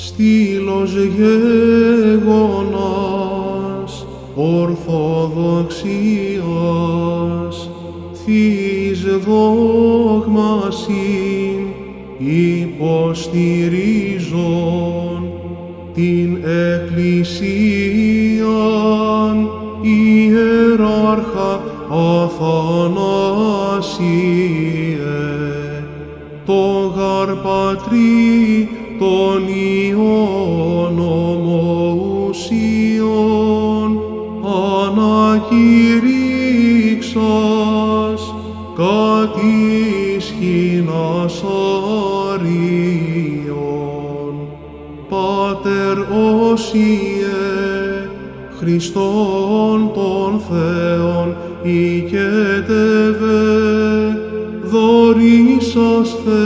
στήλος γεγονάς ορθοδοξίας θείς δόγμασιν υποστηρίζον την Εκκλησίαν ιεράρχα Αθανάσιε το γαρπατρί Χριστόν των Θεών οικετεύε, Θε,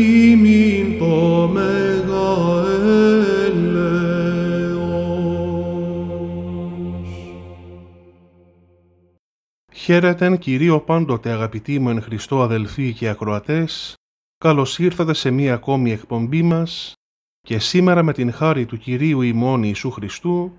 ημίν το Μεγά Χαίρετεν Κυρίο πάντοτε αγαπητοί μου εν Χριστώ αδελφοί και ακροατές, καλώς ήρθατε σε μία ακόμη εκπομπή μας και σήμερα με την χάρη του Κυρίου ημών Ιησού Χριστού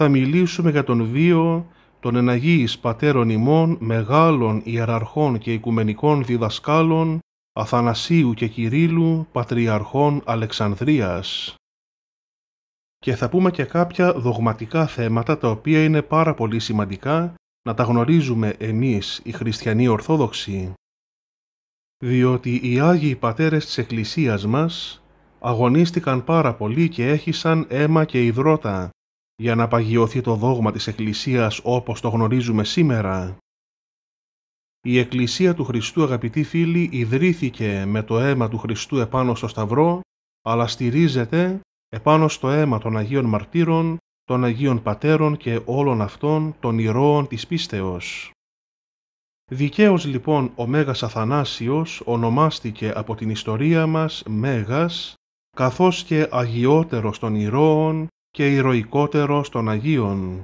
θα μιλήσουμε για τον βίο των εναγείς πατέρων ημών, μεγάλων ιεραρχών και οικουμενικών διδασκάλων, Αθανασίου και Κυρίλου, Πατριαρχών Αλεξανδρίας. Και θα πούμε και κάποια δογματικά θέματα τα οποία είναι πάρα πολύ σημαντικά να τα γνωρίζουμε εμείς οι χριστιανοί Ορθόδοξοι. Διότι οι Άγιοι Πατέρες της Εκκλησίας μας αγωνίστηκαν πάρα πολύ και έχησαν αίμα και υδρότα για να παγιωθεί το δόγμα της Εκκλησίας όπως το γνωρίζουμε σήμερα. Η Εκκλησία του Χριστού, αγαπητοί φίλοι, ιδρύθηκε με το αίμα του Χριστού επάνω στο Σταυρό, αλλά στηρίζεται επάνω στο αίμα των Αγίων Μαρτύρων, των Αγίων Πατέρων και όλων αυτών των ηρώων της πίστεως. Δικαίως λοιπόν ο Μέγας Αθανάσιος ονομάστηκε από την ιστορία μας Μέγας, καθώς και Αγιότερος των ηρώων και ηρωικότερος των Αγίων.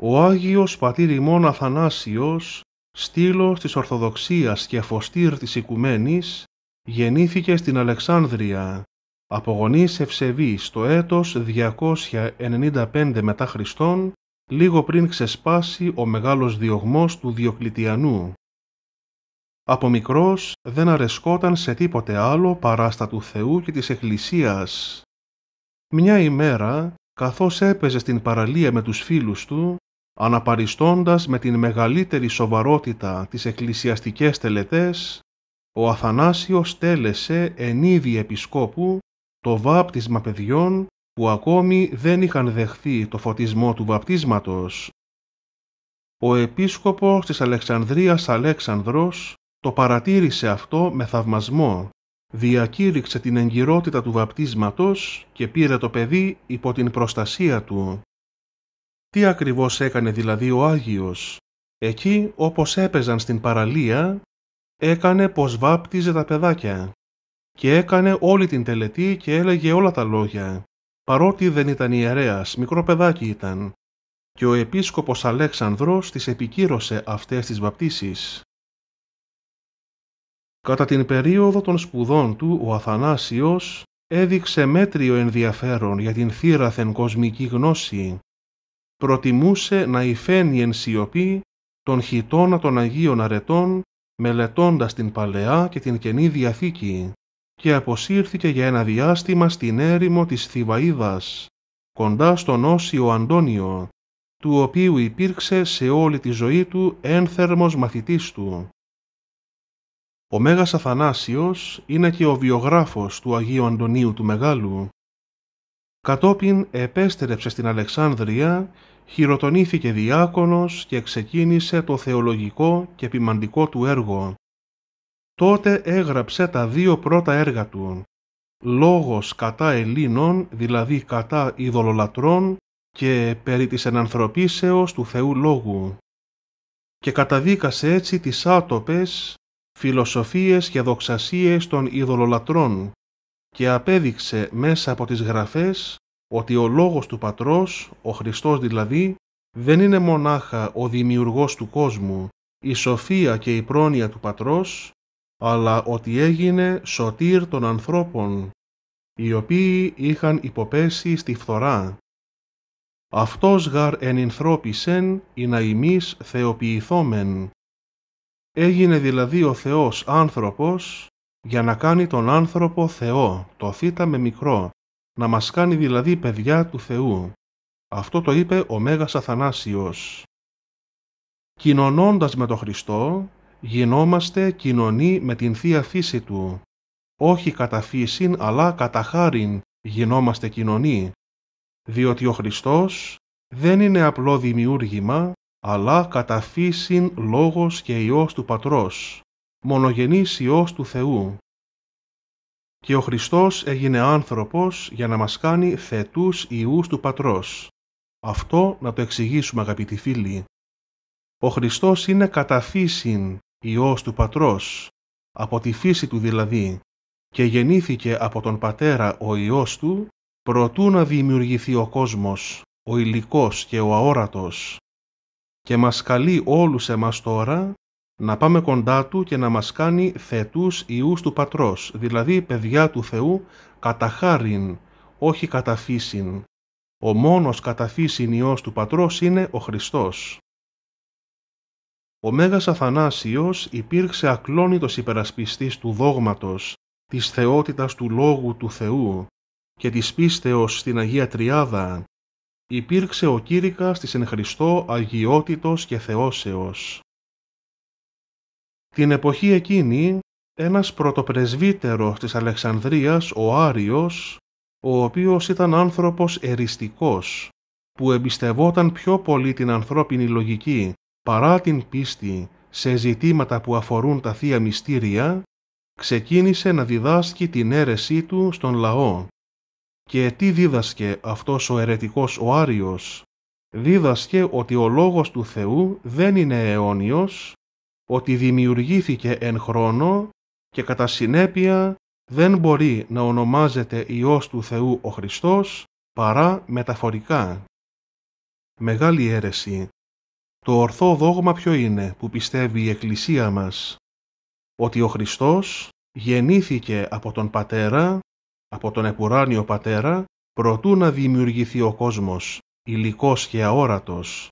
Ο Άγιος Πατήρ ημών Αθανάσιος, στήλος της Ορθοδοξίας και φωστήρ της Οικουμένης, γεννήθηκε στην Αλεξάνδρεια, απογονής το έτος 295 μετά Χριστόν, λίγο πριν ξεσπάσει ο μεγάλος διωγμός του Διοκλητιανού. Από μικρός δεν αρεσκόταν σε τίποτε άλλο παρά στα του Θεού και της Εκκλησίας μια ημέρα, καθώς έπαιζε στην παραλία με τους φίλους του, αναπαριστώντας με την μεγαλύτερη σοβαρότητα τις εκκλησιαστικές τελετές, ο Αθανάσιος τέλεσε εν είδη επισκόπου το βάπτισμα παιδιών που ακόμη δεν είχαν δεχθεί το φωτισμό του βαπτίσματος. Ο επίσκοπος της Αλεξανδρίας Αλέξανδρος το παρατήρησε αυτό με θαυμασμό διακήρυξε την εγκυρότητα του βαπτίσματος και πήρε το παιδί υπό την προστασία του. Τι ακριβώς έκανε δηλαδή ο Άγιος. Εκεί όπως έπαιζαν στην παραλία, έκανε πως βάπτιζε τα παιδάκια. Και έκανε όλη την τελετή και έλεγε όλα τα λόγια. Παρότι δεν ήταν ιερέας, μικρό παιδάκι ήταν. Και ο επίσκοπος Αλέξανδρος τις επικύρωσε αυτές τις βαπτίσεις. Κατά την περίοδο των σπουδών του, ο Αθανάσιος έδειξε μέτριο ενδιαφέρον για την θύραθεν κοσμική γνώση. Προτιμούσε να υφαίνει εν σιωπή τον χιτώνα των Αγίων Αρετών, μελετώντας την Παλαιά και την Καινή Διαθήκη και αποσύρθηκε για ένα διάστημα στην έρημο της Θηβαΐδας, κοντά στον Όσιο Αντώνιο, του οποίου υπήρξε σε όλη τη ζωή του ένθερμος μαθητής του. Ο Μέγας Αθανάσιος είναι και ο βιογράφος του Αγίου Αντωνίου του Μεγάλου. Κατόπιν επέστρεψε στην Αλεξάνδρεια, χειροτονήθηκε διάκονος και ξεκίνησε το θεολογικό και ποιμαντικό του έργο. Τότε έγραψε τα δύο πρώτα έργα του, «Λόγος κατά Ελλήνων», δηλαδή κατά ειδωλολατρών και «Περί της ενανθρωπίσεως του Θεού Λόγου» και καταδίκασε έτσι τις άτοπες φιλοσοφίες και δοξασίες των ειδωλολατρών και απέδειξε μέσα από τις γραφές ότι ο λόγος του Πατρός, ο Χριστός δηλαδή, δεν είναι μονάχα ο δημιουργός του κόσμου, η σοφία και η πρόνοια του Πατρός, αλλά ότι έγινε σωτήρ των ανθρώπων, οι οποίοι είχαν υποπέσει στη φθορά. Αυτός γαρ ενυνθρώπισεν, η να ημείς θεοποιηθόμεν, Έγινε δηλαδή ο Θεός άνθρωπος για να κάνει τον άνθρωπο Θεό, το θήτα με μικρό, να μας κάνει δηλαδή παιδιά του Θεού. Αυτό το είπε ο Μέγας Αθανάσιος. Κοινωνώντας με τον Χριστό, γινόμαστε κοινωνοί με την Θεία Φύση Του. Όχι κατά φύσιν, αλλά κατά χάριν γινόμαστε κοινωνοί, διότι ο Χριστός δεν είναι απλό δημιούργημα, αλλά καταφύσιν λόγος και Υιός του Πατρός, μονογενής Υιός του Θεού. Και ο Χριστός έγινε άνθρωπος για να μας κάνει θετούς Υιούς του Πατρός. Αυτό να το εξηγήσουμε αγαπητοί φίλοι. Ο Χριστός είναι καταφύσιν Υιός του Πατρός, από τη φύση του δηλαδή, και γεννήθηκε από τον Πατέρα ο Υιός του, προτού να δημιουργηθεί ο κόσμος, ο υλικός και ο αόρατος, και μας καλεί όλους εμάς τώρα να πάμε κοντά Του και να μας κάνει θετούς ιού του Πατρός, δηλαδή παιδιά του Θεού κατά χάριν, όχι κατά φύσιν. Ο μόνος κατά φύσιν Υιός του Πατρός είναι ο Χριστός. Ο Μέγας Αθανάσιος υπήρξε ακλόνητος υπερασπιστής του δόγματος, της θεότητας του Λόγου του Θεού και της πίστεως στην Αγία Τριάδα υπήρξε ο κήρυκας της εν Χριστώ αγιότητος και θεόσεως. Την εποχή εκείνη, ένας πρωτοπρεσβύτερος της Αλεξανδρίας, ο Άριος, ο οποίος ήταν άνθρωπος εριστικός, που εμπιστευόταν πιο πολύ την ανθρώπινη λογική παρά την πίστη σε ζητήματα που αφορούν τα Θεία Μυστήρια, ξεκίνησε να διδάσκει την αίρεσή του στον λαό και τι δίδασκε αυτός ο ερετικός ο Άριος. Δίδασκε ότι ο Λόγος του Θεού δεν είναι αιώνιος, ότι δημιουργήθηκε εν χρόνο και κατά συνέπεια δεν μπορεί να ονομάζεται Υιός του Θεού ο Χριστός παρά μεταφορικά. Μεγάλη αίρεση. Το ορθό δόγμα ποιο είναι που πιστεύει η Εκκλησία μας. Ότι ο Χριστός γεννήθηκε από τον Πατέρα από τον επουράνιο πατέρα προτού να δημιουργηθεί ο κόσμος, υλικός και αόρατος.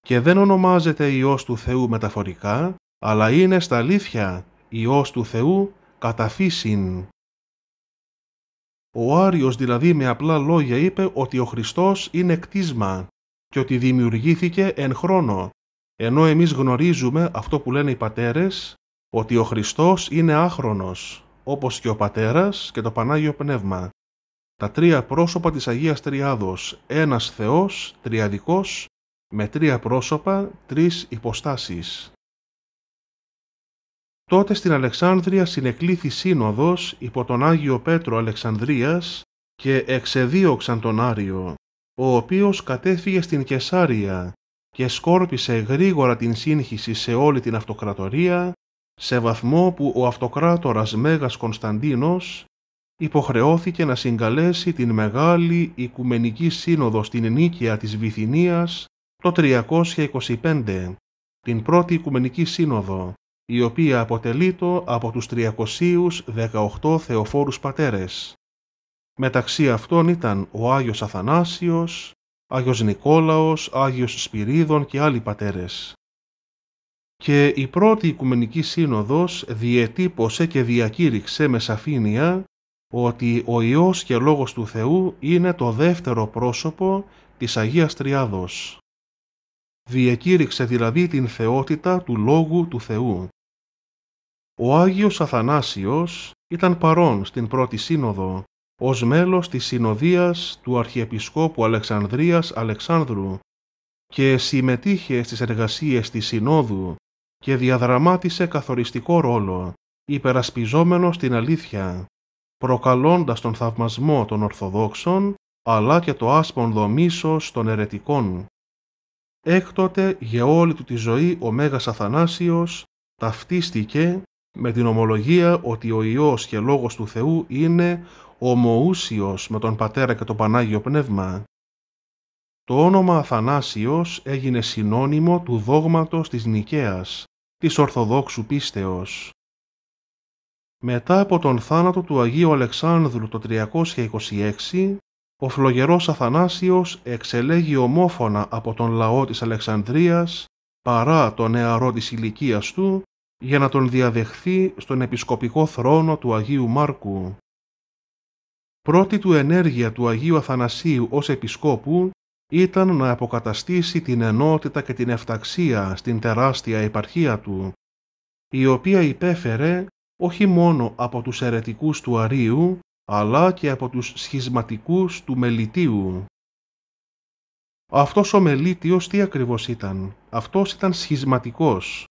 Και δεν ονομάζεται Υιός του Θεού μεταφορικά, αλλά είναι στα αλήθεια Υιός του Θεού κατά φύσιν. Ο Άριος δηλαδή με απλά λόγια είπε ότι ο Χριστός είναι κτίσμα και ότι δημιουργήθηκε εν χρόνο, ενώ εμείς γνωρίζουμε αυτό που λένε οι πατέρες, ότι ο Χριστός είναι άχρονος όπως και ο Πατέρας και το Πανάγιο Πνεύμα. Τα τρία πρόσωπα της Αγίας Τριάδος, ένας Θεός, τριαδικός, με τρία πρόσωπα, τρεις υποστάσεις. Τότε στην Αλεξάνδρεια συνεκλήθη σύνοδος υπό τον Άγιο Πέτρο Αλεξανδρίας και εξεδίωξαν τον Άριο, ο οποίος κατέφυγε στην Κεσάρια και σκόρπισε γρήγορα την σύγχυση σε όλη την αυτοκρατορία σε βαθμό που ο αυτοκράτορας Μέγας Κωνσταντίνος υποχρεώθηκε να συγκαλέσει την Μεγάλη Οικουμενική Σύνοδο στην Νίκαια της Βυθινίας το 325, την πρώτη Οικουμενική Σύνοδο, η οποία αποτελείτο από τους 318 θεοφόρους πατέρες. Μεταξύ αυτών ήταν ο Άγιος Αθανάσιος, Άγιος Νικόλαος, Άγιος Σπυρίδων και άλλοι πατέρες και η πρώτη Οικουμενική Σύνοδος διετύπωσε και διακήρυξε με σαφήνεια ότι ο Υιός και Λόγος του Θεού είναι το δεύτερο πρόσωπο της Αγίας Τριάδος. Διεκήρυξε δηλαδή την θεότητα του Λόγου του Θεού. Ο Άγιος Αθανάσιος ήταν παρόν στην πρώτη σύνοδο ως μέλος της συνοδείας του Αρχιεπισκόπου Αλεξανδρίας Αλεξάνδρου και συμμετείχε στις εργασίες της Συνόδου και διαδραμάτισε καθοριστικό ρόλο, υπερασπιζόμενος την αλήθεια, προκαλώντας τον θαυμασμό των Ορθοδόξων αλλά και το άσπονδο μίσος των ερετικών. Έκτοτε για όλη του τη ζωή ο Μέγας Αθανάσιος ταυτίστηκε με την ομολογία ότι ο Υιός και Λόγος του Θεού είναι ομοούσιος με τον Πατέρα και το Πανάγιο Πνεύμα. Το όνομα Αθανάσιος έγινε συνώνυμο του δόγματος της Νικαίας, της Ορθοδόξου πίστεως. Μετά από τον θάνατο του Αγίου Αλεξάνδρου το 326, ο φλογερός Αθανάσιος εξελέγει ομόφωνα από τον λαό της Αλεξανδρίας παρά τον νεαρό της ηλικίας του για να τον διαδεχθεί στον επισκοπικό θρόνο του Αγίου Μάρκου. Πρώτη του ενέργεια του Αγίου Αθανασίου ως επισκόπου ήταν να αποκαταστήσει την ενότητα και την ευταξία στην τεράστια επαρχία του, η οποία υπέφερε όχι μόνο από τους αιρετικούς του Αρίου, αλλά και από τους σχισματικούς του Μελιτίου. Αυτός ο Μελίτιος τι ακριβώς ήταν. Αυτός ήταν σχισματικός,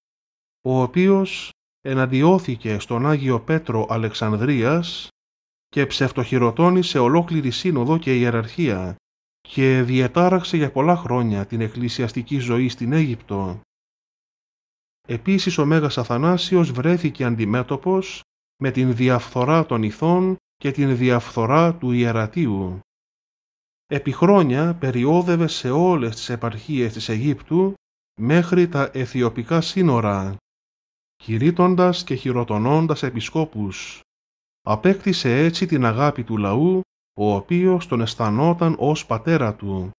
ο οποίος εναντιώθηκε στον Άγιο Πέτρο Αλεξανδρίας και ψευτοχειροτώνησε ολόκληρη σύνοδο και ιεραρχία, και διετάραξε για πολλά χρόνια την εκκλησιαστική ζωή στην Αίγυπτο. Επίσης ο Μέγας Αθανάσιος βρέθηκε αντιμέτωπος με την διαφθορά των ηθών και την διαφθορά του ιερατίου. Επί χρόνια περιόδευε σε όλες τις επαρχίες της Αιγύπτου μέχρι τα αιθιοπικά σύνορα, κηρύττοντας και χειροτονώντας επισκόπους. Απέκτησε έτσι την αγάπη του λαού ο οποίος τον αισθανόταν ως πατέρα του.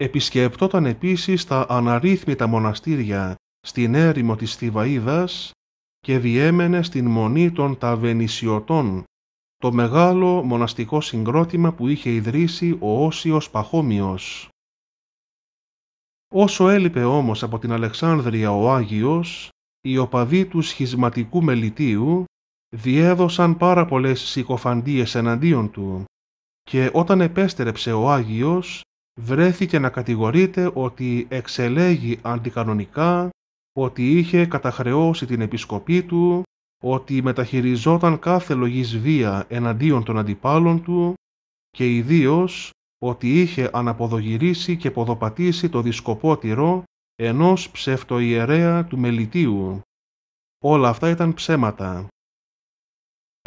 Επισκεπτόταν επίσης τα αναρρύθμιτα μοναστήρια στην έρημο της Θηβαΐδας και διέμενε στην μονή των Ταβενισιωτών, το μεγάλο μοναστικό συγκρότημα που είχε ιδρύσει ο Όσιος Παχώμιος. Όσο έλειπε όμως από την Αλεξάνδρεια ο Άγιος, οι οπαδοί του σχισματικού μελιτίου διέδωσαν πάρα πολλές συκοφαντίες εναντίον του και όταν επέστρεψε ο Άγιος βρέθηκε να κατηγορείται ότι εξελέγει αντικανονικά, ότι είχε καταχρεώσει την επισκοπή του, ότι μεταχειριζόταν κάθε λογής βία εναντίον των αντιπάλων του και ιδίως ότι είχε αναποδογυρίσει και ποδοπατήσει το δισκοπότηρο ενός ψευτοιερέα του Μελιτίου. Όλα αυτά ήταν ψέματα.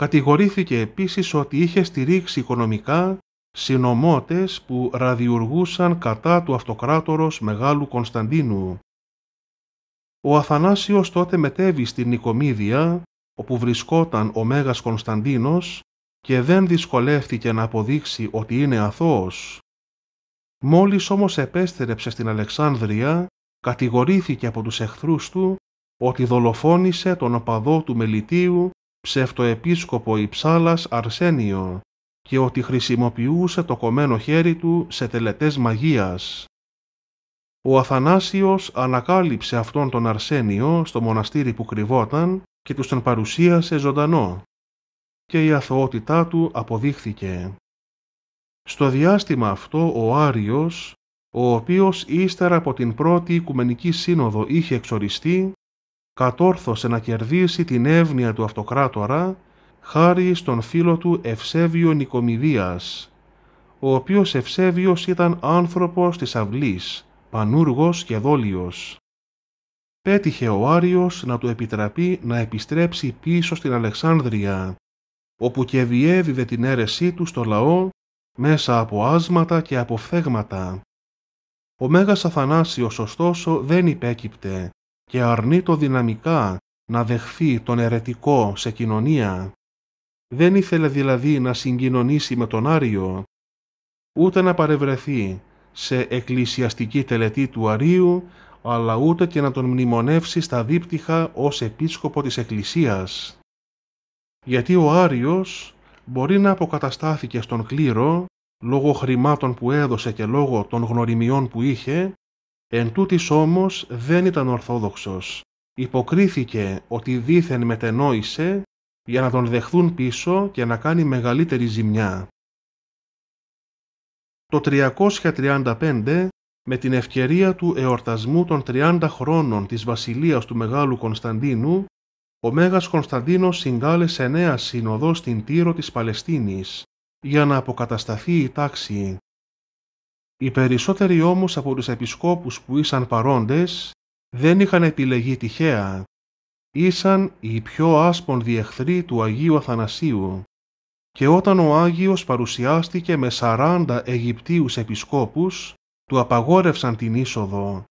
Κατηγορήθηκε επίσης ότι είχε στηρίξει οικονομικά συνομότες που ραδιουργούσαν κατά του αυτοκράτορος Μεγάλου Κωνσταντίνου. Ο Αθανάσιος τότε μετέβη στην Νικομίδια, όπου βρισκόταν ο Μέγας Κωνσταντίνος και δεν δυσκολεύτηκε να αποδείξει ότι είναι αθώος. Μόλις όμως επέστρεψε στην Αλεξάνδρεια, κατηγορήθηκε από τους εχθρούς του ότι δολοφόνησε τον οπαδό του Μελιτίου ψευτοεπίσκοπο Ιψάλας Αρσένιο και ότι χρησιμοποιούσε το κομμένο χέρι του σε τελετές μαγείας. Ο Αθανάσιος ανακάλυψε αυτόν τον Αρσένιο στο μοναστήρι που κρυβόταν και τους τον παρουσίασε ζωντανό και η αθωότητά του αποδείχθηκε. Στο διάστημα αυτό ο Άριος, ο οποίος ύστερα από την πρώτη Οικουμενική Σύνοδο είχε εξοριστεί, κατόρθωσε να κερδίσει την εύνοια του αυτοκράτορα χάρη στον φίλο του Ευσέβιο Νικομιδίας, ο οποίος Ευσέβιος ήταν άνθρωπος της αυλής, πανούργος και δόλιος. Πέτυχε ο Άριος να του επιτραπεί να επιστρέψει πίσω στην Αλεξάνδρεια, όπου και διέδιδε την αίρεσή του στο λαό μέσα από άσματα και αποφθέγματα. Ο Μέγας Αθανάσιος ωστόσο δεν υπέκυπτε και αρνεί το δυναμικά να δεχθεί τον ερετικό σε κοινωνία. Δεν ήθελε δηλαδή να συγκοινωνήσει με τον Άριο, ούτε να παρευρεθεί σε εκκλησιαστική τελετή του Αρίου, αλλά ούτε και να τον μνημονεύσει στα δίπτυχα ως επίσκοπο της Εκκλησίας. Γιατί ο Άριος μπορεί να αποκαταστάθηκε στον κλήρο, λόγω χρημάτων που έδωσε και λόγω των γνωριμιών που είχε, Εν τούτης όμως δεν ήταν ορθόδοξος. Υποκρίθηκε ότι δήθεν μετενόησε για να τον δεχθούν πίσω και να κάνει μεγαλύτερη ζημιά. Το 335 με την ευκαιρία του εορτασμού των 30 χρόνων της βασιλείας του Μεγάλου Κωνσταντίνου, ο Μέγας Κωνσταντίνος συγκάλεσε νέα σύνοδο στην Τύρο της Παλαιστίνης για να αποκατασταθεί η τάξη. Οι περισσότεροι όμως από τους επισκόπους που ήσαν παρόντες δεν είχαν επιλεγεί τυχαία. Ήσαν οι πιο άσπον εχθροί του Αγίου Αθανασίου και όταν ο Άγιος παρουσιάστηκε με 40 Αιγυπτίους επισκόπους, του απαγόρευσαν την είσοδο.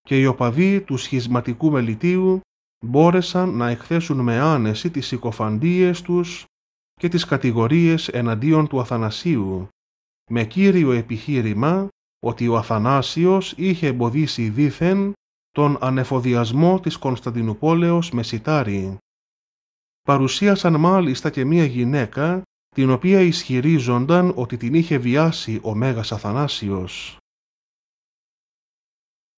Και οι οπαδοί του σχισματικού μελιτίου μπόρεσαν να εκθέσουν με άνεση τις συκοφαντίες τους και τις κατηγορίες εναντίον του Αθανασίου με κύριο επιχείρημα ότι ο Αθανάσιος είχε εμποδίσει δήθεν τον ανεφοδιασμό της Κωνσταντινουπόλεως με σιτάρι. Παρουσίασαν μάλιστα και μία γυναίκα, την οποία ισχυρίζονταν ότι την είχε βιάσει ο Μέγας Αθανάσιος.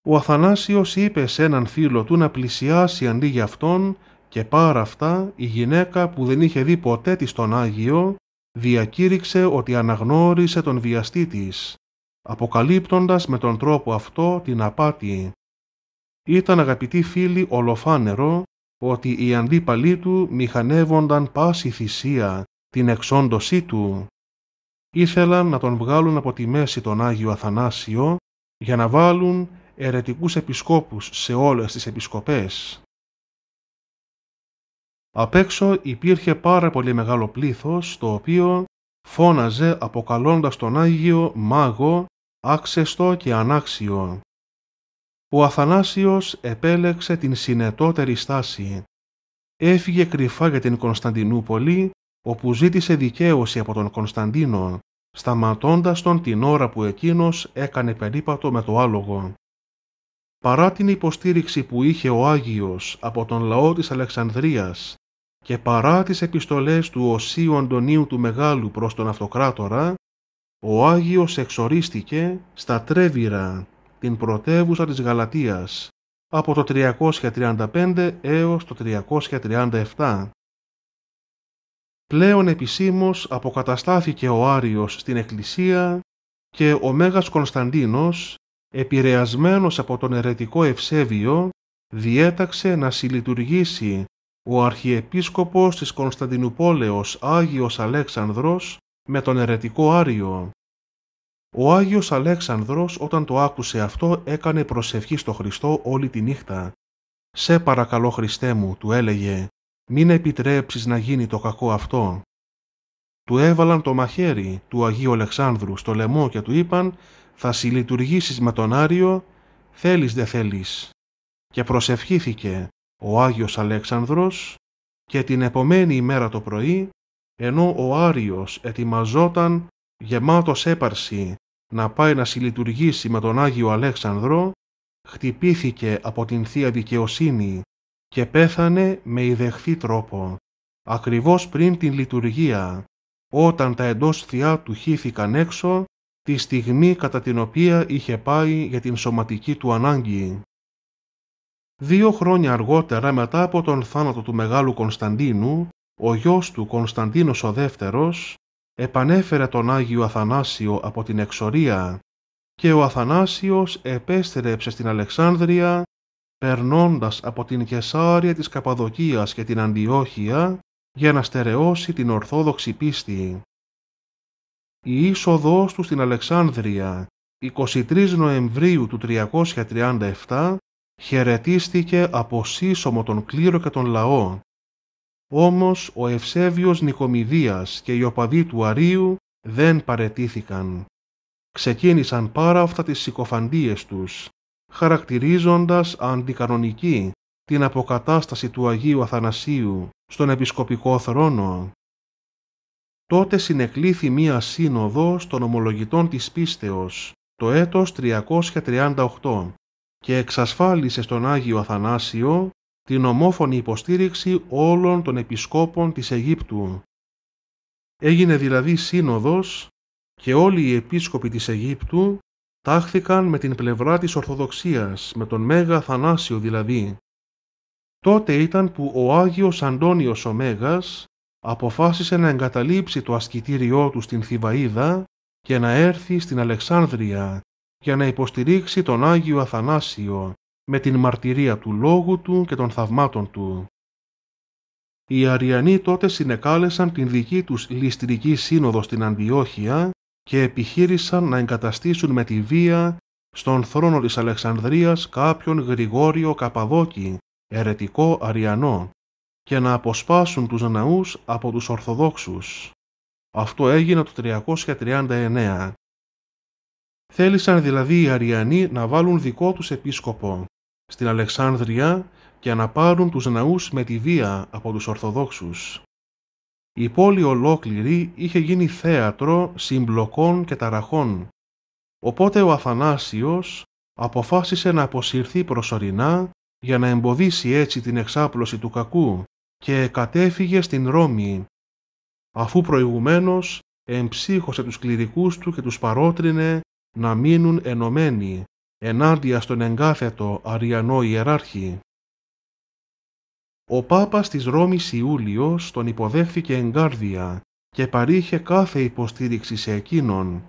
Ο Αθανάσιος είπε σε έναν φίλο του να πλησιάσει αντί για αυτόν και πάρα αυτά η γυναίκα που δεν είχε δει ποτέ της τον Άγιο διακήρυξε ότι αναγνώρισε τον βιαστή της, αποκαλύπτοντας με τον τρόπο αυτό την απάτη. Ήταν αγαπητοί φίλοι ολοφάνερο ότι οι αντίπαλοι του μηχανεύονταν πάση θυσία την εξόντωσή του. Ήθελαν να τον βγάλουν από τη μέση τον Άγιο Αθανάσιο για να βάλουν ερετικούς επισκόπους σε όλες τις επισκοπές. Απ' έξω υπήρχε πάρα πολύ μεγάλο πλήθος, το οποίο φώναζε αποκαλώντας τον Άγιο Μάγο, άξεστο και ανάξιο. Ο Αθανάσιος επέλεξε την συνετότερη στάση. Έφυγε κρυφά για την Κωνσταντινούπολη, όπου ζήτησε δικαίωση από τον Κωνσταντίνο, σταματώντας τον την ώρα που εκείνος έκανε περίπατο με το άλογο. Παρά την υποστήριξη που είχε ο Άγιος από τον λαό της Αλεξανδρίας και παρά τις επιστολές του Οσίου Αντωνίου του Μεγάλου προς τον Αυτοκράτορα, ο Άγιος εξορίστηκε στα Τρέβυρα, την πρωτεύουσα της Γαλατίας, από το 335 έως το 337. Πλέον επισήμως αποκαταστάθηκε ο Άριος στην Εκκλησία και ο Μέγας Κωνσταντίνος, επηρεασμένος από τον ερετικό Ευσέβιο, διέταξε να συλλειτουργήσει ο Αρχιεπίσκοπος της Κωνσταντινουπόλεως Άγιος Αλέξανδρος με τον ερετικό Άριο. Ο Άγιος Αλέξανδρος όταν το άκουσε αυτό έκανε προσευχή στο Χριστό όλη τη νύχτα. «Σε παρακαλώ Χριστέ μου», του έλεγε, «μην επιτρέψεις να γίνει το κακό αυτό». Του έβαλαν το μαχαίρι του Αγίου Αλεξάνδρου στο λαιμό και του είπαν «θα συλλειτουργήσεις με τον Άριο, θέλεις δε θέλεις». Και προσευχήθηκε ο Άγιος Αλέξανδρος και την επομένη ημέρα το πρωί, ενώ ο Άριος ετοιμαζόταν γεμάτος έπαρση να πάει να συλλειτουργήσει με τον Άγιο Αλέξανδρο, χτυπήθηκε από την Θεία Δικαιοσύνη και πέθανε με ιδεχθή τρόπο, ακριβώς πριν την λειτουργία, όταν τα εντός θεία του χύθηκαν έξω, τη στιγμή κατά την οποία είχε πάει για την σωματική του ανάγκη. Δύο χρόνια αργότερα μετά από τον θάνατο του Μεγάλου Κωνσταντίνου, ο γιος του Κωνσταντίνος ο Δεύτερος επανέφερε τον Άγιο Αθανάσιο από την εξορία και ο Αθανάσιος επέστρεψε στην Αλεξάνδρεια περνώντας από την Κεσάρια της Καπαδοκίας και την Αντιόχεια για να στερεώσει την Ορθόδοξη πίστη. Η είσοδός του στην Αλεξάνδρεια 23 Νοεμβρίου του 337 χαιρετίστηκε από σύσωμο τον κλήρο και τον λαό. Όμως ο Ευσέβιος Νικομιδίας και οι οπαδοί του Αρίου δεν παρετήθηκαν. Ξεκίνησαν πάρα αυτά τις συκοφαντίες τους, χαρακτηρίζοντας αντικανονική την αποκατάσταση του Αγίου Αθανασίου στον επισκοπικό θρόνο. Τότε συνεκλήθη μία σύνοδος των ομολογητών της πίστεως, το έτος 338 και εξασφάλισε στον Άγιο Αθανάσιο την ομόφωνη υποστήριξη όλων των επισκόπων της Αιγύπτου. Έγινε δηλαδή σύνοδος και όλοι οι επίσκοποι της Αιγύπτου τάχθηκαν με την πλευρά της Ορθοδοξίας, με τον Μέγα Αθανάσιο δηλαδή. Τότε ήταν που ο Άγιος Αντώνιος ο Μέγας αποφάσισε να εγκαταλείψει το ασκητήριό του στην Θηβαίδα και να έρθει στην Αλεξάνδρεια, για να υποστηρίξει τον Άγιο Αθανάσιο με την μαρτυρία του λόγου του και των θαυμάτων του. Οι Αριανοί τότε συνεκάλεσαν την δική τους ληστρική σύνοδο στην Αντιόχεια και επιχείρησαν να εγκαταστήσουν με τη βία στον θρόνο της Αλεξανδρίας κάποιον Γρηγόριο Καπαδόκη, ερετικό Αριανό, και να αποσπάσουν τους ναούς από τους Ορθοδόξους. Αυτό έγινε το 339 Θέλησαν δηλαδή οι Αριανοί να βάλουν δικό τους επίσκοπο στην Αλεξάνδρεια και να πάρουν τους ναούς με τη βία από τους Ορθοδόξους. Η πόλη ολόκληρη είχε γίνει θέατρο συμπλοκών και ταραχών, οπότε ο Αθανάσιος αποφάσισε να αποσυρθεί προσωρινά για να εμποδίσει έτσι την εξάπλωση του κακού και κατέφυγε στην Ρώμη, αφού προηγουμένως εμψύχωσε τους κληρικούς του και τους παρότρινε να μείνουν ενωμένοι ενάντια στον εγκάθετο αριανό ιεράρχη. Ο Πάπας της Ρώμης Ιούλιος τον υποδέχθηκε εγκάρδια και παρήχε κάθε υποστήριξη σε εκείνον.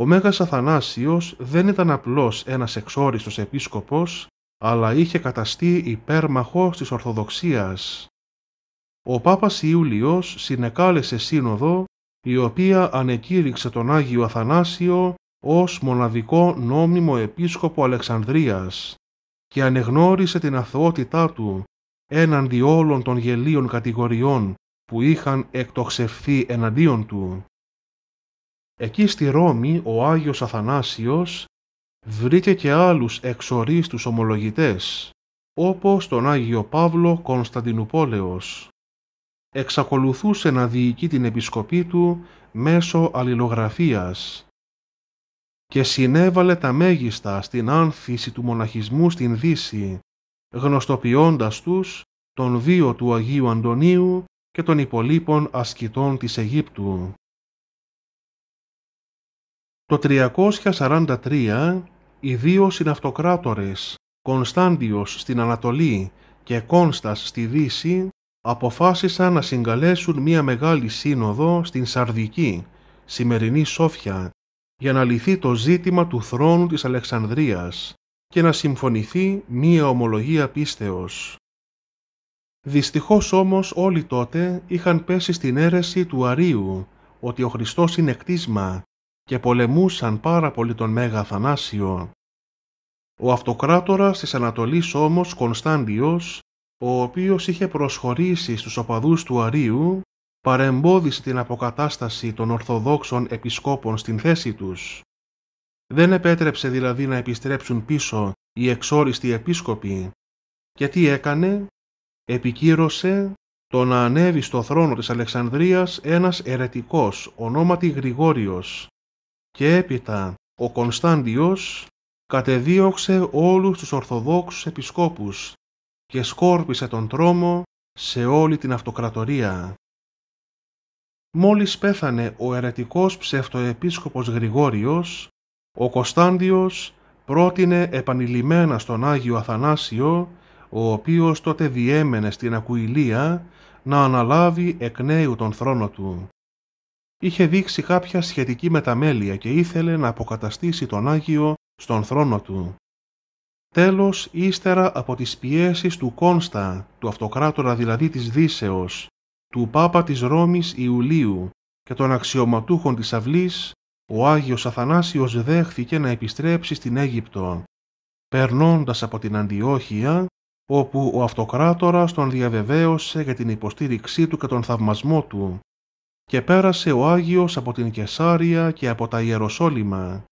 Ο Μέγας Αθανάσιος δεν ήταν απλώς ένας εξόριστος επίσκοπος, αλλά είχε καταστεί υπέρμαχος της Ορθοδοξίας. Ο Πάπας Ιούλιος συνεκάλεσε σύνοδο η οποία ανεκήρυξε τον Άγιο Αθανάσιο ως μοναδικό νόμιμο επίσκοπο Αλεξανδρίας και ανεγνώρισε την αθωότητά του έναντι όλων των γελίων κατηγοριών που είχαν εκτοξευθεί εναντίον του. Εκεί στη Ρώμη ο Άγιος Αθανάσιος βρήκε και άλλους εξορίστους ομολογητές, όπως τον Άγιο Παύλο Κωνσταντινούπολεος εξακολουθούσε να διοικεί την επισκοπή του μέσω αλληλογραφίας και συνέβαλε τα μέγιστα στην άνθηση του μοναχισμού στην Δύση, γνωστοποιώντας τους τον βίο του Αγίου Αντωνίου και των υπολείπων ασκητών της Αιγύπτου. Το 343 οι δύο συναυτοκράτορες, Κωνσταντιος στην Ανατολή και Κόνστας στη Δύση, αποφάσισαν να συγκαλέσουν μία μεγάλη σύνοδο στην Σαρδική, σημερινή Σόφια, για να λυθεί το ζήτημα του θρόνου της Αλεξανδρίας και να συμφωνηθεί μία ομολογία πίστεως. Δυστυχώς όμως όλοι τότε είχαν πέσει στην αίρεση του Αρίου ότι ο Χριστός είναι κτίσμα και πολεμούσαν πάρα πολύ τον Μέγα Αθανάσιο. Ο αυτοκράτορας της Ανατολής όμως Κωνσταντιος ο οποίος είχε προσχωρήσει στους οπαδούς του Αρίου, παρεμπόδισε την αποκατάσταση των Ορθοδόξων επισκόπων στην θέση τους. Δεν επέτρεψε δηλαδή να επιστρέψουν πίσω οι εξόριστοι επίσκοποι. Και τι έκανε, επικύρωσε το να ανέβει στο θρόνο της Αλεξανδρίας ένας ερετικός ονόματι Γρηγόριος και έπειτα ο Κωνσταντιος κατεδίωξε όλους τους Ορθοδόξους επισκόπους και σκόρπισε τον τρόμο σε όλη την αυτοκρατορία. Μόλις πέθανε ο αιρετικός ψευτοεπίσκοπος Γρηγόριος, ο Κωνσταντιος πρότεινε επανειλημμένα στον Άγιο Αθανάσιο, ο οποίος τότε διέμενε στην Ακουηλία, να αναλάβει εκ νέου τον θρόνο του. Είχε δείξει κάποια σχετική μεταμέλεια και ήθελε να αποκαταστήσει τον Άγιο στον θρόνο του. Τέλος, ύστερα από τις πιέσεις του Κόνστα, του αυτοκράτορα δηλαδή της Δύσεως, του Πάπα της Ρώμης Ιουλίου και των αξιωματούχων της αυλής, ο Άγιος Αθανάσιος δέχθηκε να επιστρέψει στην Αίγυπτο, περνώντας από την Αντιόχεια, όπου ο αυτοκράτορας τον διαβεβαίωσε για την υποστήριξή του και τον θαυμασμό του, και πέρασε ο Άγιος από την Κεσάρια και από τα Ιεροσόλυμα,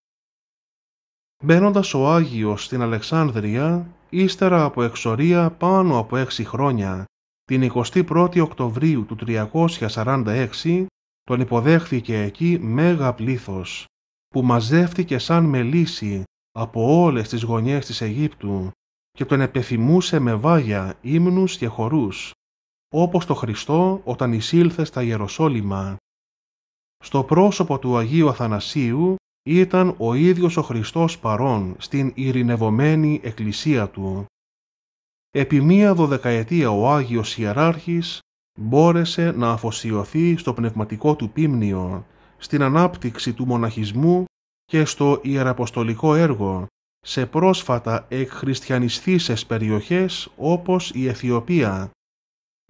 Μπαίνοντας ο Άγιος στην Αλεξάνδρεια, ύστερα από εξορία πάνω από έξι χρόνια, την 21η Οκτωβρίου του 346, τον υποδέχθηκε εκεί μέγα πλήθος, που μαζεύτηκε σαν μελίση από όλες τις γωνιές της Αιγύπτου και τον επεθυμούσε με βάγια, ύμνους και χορούς, όπως το Χριστό όταν εισήλθε στα Ιεροσόλυμα. Στο πρόσωπο του Αγίου Αθανασίου ήταν ο ίδιος ο Χριστός παρών στην ειρηνευωμένη εκκλησία του. Επί μία δωδεκαετία ο Άγιος Ιεράρχης μπόρεσε να αφοσιωθεί στο πνευματικό του πίμνιο, στην ανάπτυξη του μοναχισμού και στο ιεραποστολικό έργο, σε πρόσφατα εκχριστιανιστήσες περιοχές όπως η Αιθιοπία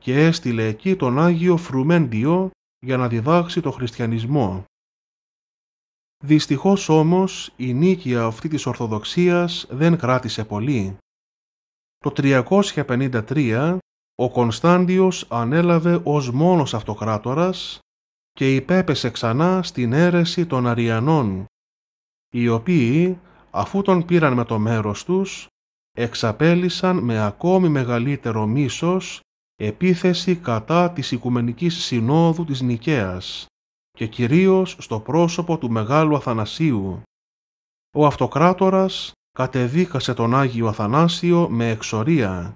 και έστειλε εκεί τον Άγιο Φρουμέντιο για να διδάξει το χριστιανισμό. Δυστυχώς όμως η νίκη αυτή της Ορθοδοξίας δεν κράτησε πολύ. Το 353 ο Κωνσταντιος ανέλαβε ως μόνος αυτοκράτορας και υπέπεσε ξανά στην αίρεση των Αριανών, οι οποίοι αφού τον πήραν με το μέρος τους, εξαπέλυσαν με ακόμη μεγαλύτερο μίσος επίθεση κατά της Οικουμενικής Συνόδου της Νικαίας και κυρίως στο πρόσωπο του Μεγάλου Αθανασίου. Ο Αυτοκράτορας κατεδίκασε τον Άγιο Αθανάσιο με εξορία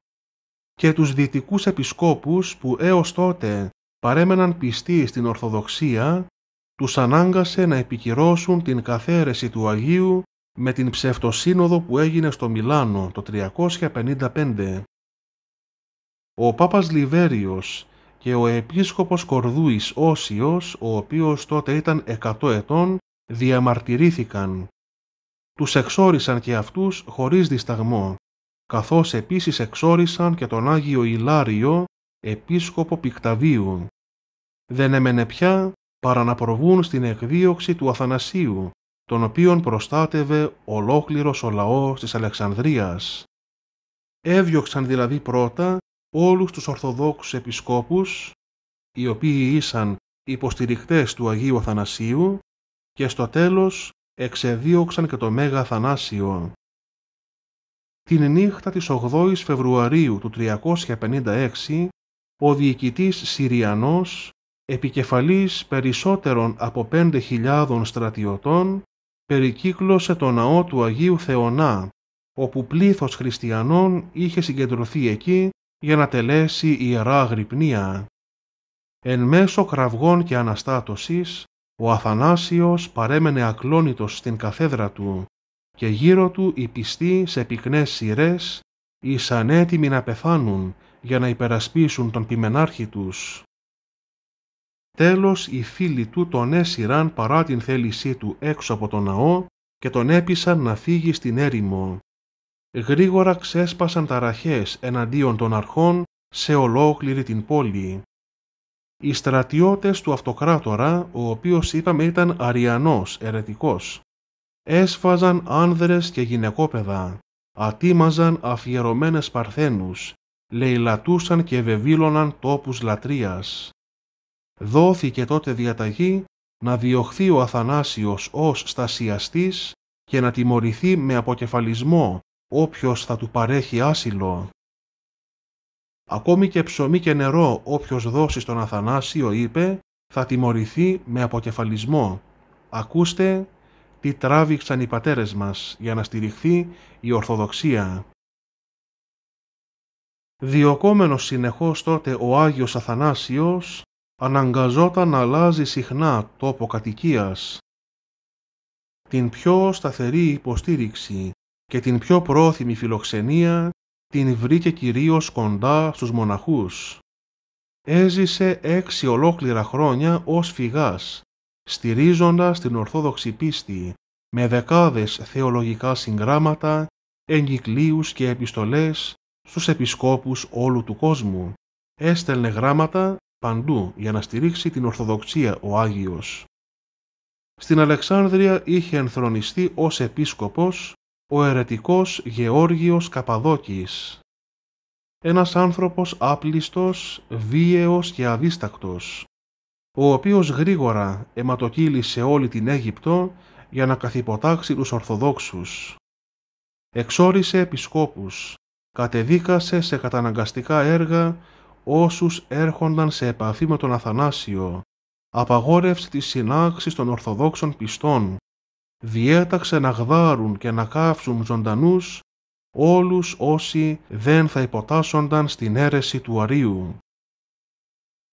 και τους δυτικούς επισκόπους που έως τότε παρέμεναν πιστοί στην Ορθοδοξία τους ανάγκασε να επικυρώσουν την καθαίρεση του Αγίου με την ψευτοσύνοδο που έγινε στο Μιλάνο το 355. Ο Πάπας Λιβέριος και ο επίσκοπος Κορδούης Όσιος, ο οποίος τότε ήταν 100 ετών, διαμαρτυρήθηκαν. Τους εξόρισαν και αυτούς χωρίς δισταγμό, καθώς επίσης εξόρισαν και τον Άγιο Ιλάριο, επίσκοπο Πικταβίου. Δεν έμενε πια παρά να προβούν στην εκδίωξη του Αθανασίου, τον οποίον προστάτευε ολόκληρος ο λαός της Αλεξανδρίας. Έδιωξαν δηλαδή πρώτα όλους τους Ορθοδόξους Επισκόπους, οι οποίοι ήσαν υποστηριχτές του Αγίου Θανάσιου και στο τέλος εξεδίωξαν και το Μέγα Αθανάσιο. Την νύχτα της 8ης Φεβρουαρίου του 356, ο διοικητής Συριανός, επικεφαλής περισσότερων από 5.000 στρατιωτών, περικύκλωσε το ναό του Αγίου Θεονά, όπου πλήθος χριστιανών είχε συγκεντρωθεί εκεί για να τελέσει ιερά αγρυπνία. Εν μέσω κραυγών και αναστάτωσης, ο Αθανάσιος παρέμενε ακλόνητος στην καθέδρα του και γύρω του οι πιστοί σε πυκνές σειρές ήσαν έτοιμοι να πεθάνουν για να υπερασπίσουν τον ποιμενάρχη τους. Τέλος οι φίλοι του τον έσυραν παρά την θέλησή του έξω από τον ναό και τον έπεισαν να φύγει στην έρημο γρήγορα ξέσπασαν ταραχές εναντίον των αρχών σε ολόκληρη την πόλη. Οι στρατιώτες του αυτοκράτορα, ο οποίος είπαμε ήταν αριανός, ερετικός, έσφαζαν άνδρες και γυναικόπαιδα, ατίμαζαν αφιερωμένες παρθένους, λαιλατούσαν και βεβήλωναν τόπους λατρείας. Δόθηκε τότε διαταγή να διωχθεί ο Αθανάσιος ως στασιαστής και να τιμωρηθεί με αποκεφαλισμό όποιος θα του παρέχει άσυλο. Ακόμη και ψωμί και νερό όποιος δώσει στον Αθανάσιο είπε θα τιμωρηθεί με αποκεφαλισμό. Ακούστε τι τράβηξαν οι πατέρες μας για να στηριχθεί η Ορθοδοξία. Διοκόμενος συνεχώς τότε ο Άγιος Αθανάσιος αναγκαζόταν να αλλάζει συχνά τόπο κατοικίας. Την πιο σταθερή υποστήριξη και την πιο πρόθυμη φιλοξενία την βρήκε κυρίως κοντά στους μοναχούς. Έζησε έξι ολόκληρα χρόνια ως φυγάς, στηρίζοντας την Ορθόδοξη πίστη με δεκάδες θεολογικά συγγράμματα, εγκυκλίους και επιστολές στους επισκόπους όλου του κόσμου. Έστελνε γράμματα παντού για να στηρίξει την Ορθοδοξία ο Άγιος. Στην Αλεξάνδρεια είχε ενθρονιστεί ως επίσκοπος ο ερετικός Γεώργιος Καπαδόκης. Ένας άνθρωπος άπλιστος, βίαιος και αδίστακτος, ο οποίος γρήγορα αιματοκύλησε όλη την Αίγυπτο για να καθυποτάξει τους Ορθοδόξους. Εξόρισε επισκόπους, κατεδίκασε σε καταναγκαστικά έργα όσους έρχονταν σε επαφή με τον Αθανάσιο, απαγόρευσε τις συνάξεις των Ορθοδόξων πιστών διέταξε να γδάρουν και να καύσουν ζωντανούς όλους όσοι δεν θα υποτάσσονταν στην αίρεση του Αρίου.